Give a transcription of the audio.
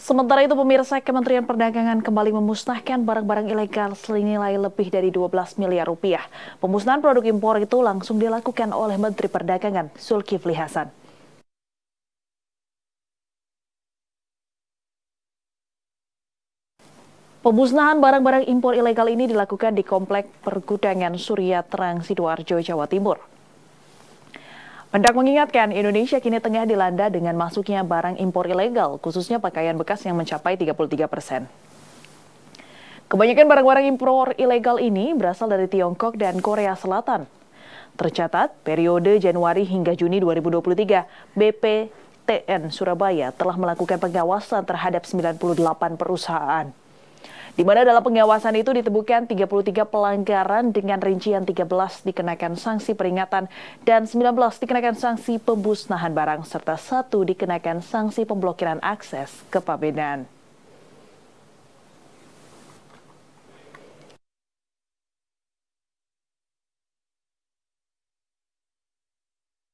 Sementara itu pemirsa Kementerian Perdagangan kembali memusnahkan barang-barang ilegal senilai lebih dari 12 miliar rupiah. Pemusnahan produk impor itu langsung dilakukan oleh Menteri Perdagangan Zulkifli Hasan. Pemusnahan barang-barang impor ilegal ini dilakukan di Komplek Pergudangan Surya Terang, Sidoarjo, Jawa Timur. Mendak mengingatkan Indonesia kini tengah dilanda dengan masuknya barang impor ilegal, khususnya pakaian bekas yang mencapai 33 persen. Kebanyakan barang-barang impor ilegal ini berasal dari Tiongkok dan Korea Selatan. Tercatat, periode Januari hingga Juni 2023, BPTN Surabaya telah melakukan pengawasan terhadap 98 perusahaan. Di mana dalam pengawasan itu ditemukan 33 pelanggaran dengan rincian 13 dikenakan sanksi peringatan dan 19 dikenakan sanksi pembusnahan barang serta satu dikenakan sanksi pemblokiran akses ke Pabedan.